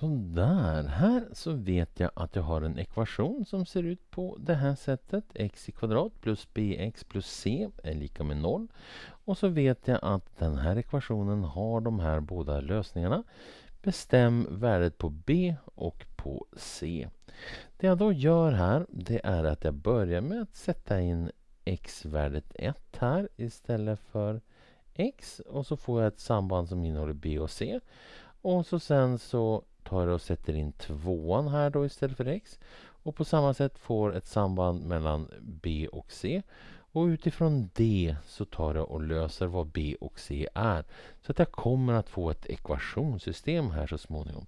Sådär, här så vet jag att jag har en ekvation som ser ut på det här sättet. x i kvadrat plus bx plus c är lika med noll. Och så vet jag att den här ekvationen har de här båda lösningarna. Bestäm värdet på b och på c. Det jag då gör här, det är att jag börjar med att sätta in x-värdet 1 här istället för x. Och så får jag ett samband som innehåller b och c. Och så sen så tar och sätter in tvåan här då istället för x. Och på samma sätt får ett samband mellan b och c. Och utifrån det så tar jag och löser vad b och c är. Så att jag kommer att få ett ekvationssystem här så småningom.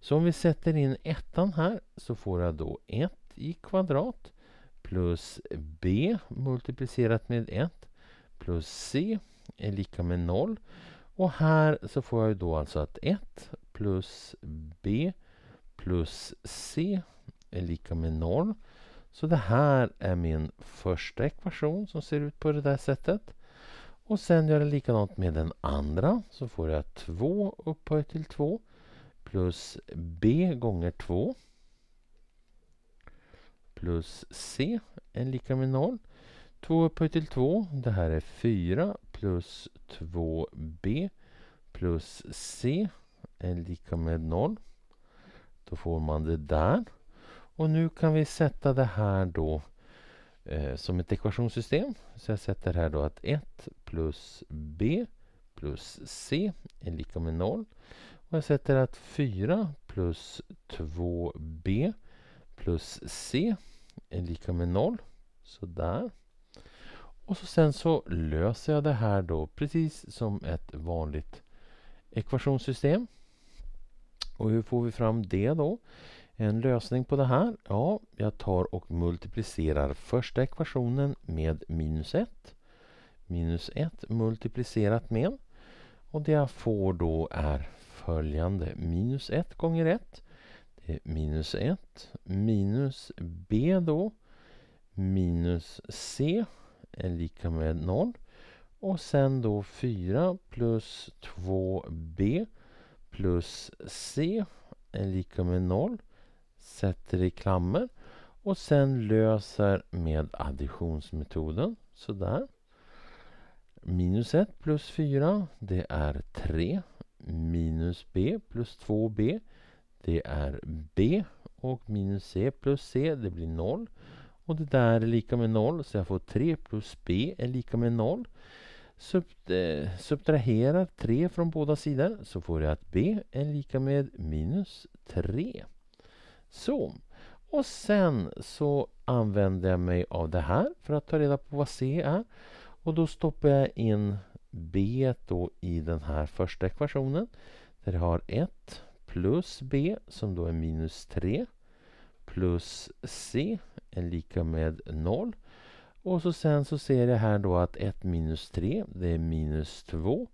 Så om vi sätter in ettan här så får jag då 1 i kvadrat plus b multiplicerat med 1 plus c är lika med 0. Och här så får jag då alltså att 1 plus B plus C är lika med noll. Så det här är min första ekvation som ser ut på det där sättet. Och sen gör jag likadant med den andra. Så får jag 2 upphöjt till 2 plus b gånger 2 plus c är lika med 0. 2 upphöjt till 2, det här är 4 plus 2b plus c är lika med 0. Då får man det där. Och nu kan vi sätta det här då eh, som ett ekvationssystem. Så jag sätter här då att 1 plus b plus c är lika med 0. Och jag sätter att 4 plus 2b plus c är lika med 0. Sådär. Och så sen så löser jag det här då precis som ett vanligt ekvationssystem. Och hur får vi fram det då? En lösning på det här? Ja, jag tar och multiplicerar första ekvationen med minus 1. Minus 1 multiplicerat med. Och det jag får då är följande. Minus 1 gånger 1. Det är minus 1 minus b då. Minus c är lika med 0. Och sen då 4 plus 2b plus C är lika med 0. Sätter i klammer och sen löser med additionsmetoden. Sådär. Minus 1 plus 4, det är 3. Minus b plus 2b, det är b. Och minus c plus c, det blir 0. Och det där är lika med 0, så jag får 3 plus b är lika med 0. Sub, eh, subtraherar 3 från båda sidor så får jag att b är lika med minus 3. Så. Och sen så använder jag mig av det här för att ta reda på vad c är. Och då stoppar jag in b då i den här första ekvationen. Där jag har 1 plus b som då är minus 3 plus c är lika med 0. Och så sen så ser jag här då att 1 minus 3, det är minus 2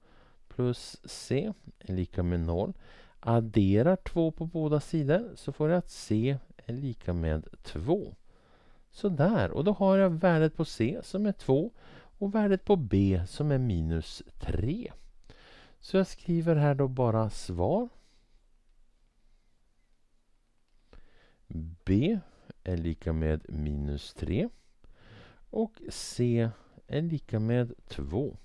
plus c är lika med 0. Adderar 2 på båda sidor så får jag att c är lika med 2. Sådär, och då har jag värdet på c som är 2 och värdet på b som är minus 3. Så jag skriver här då bara svar. b är lika med minus 3. Och C är lika med 2.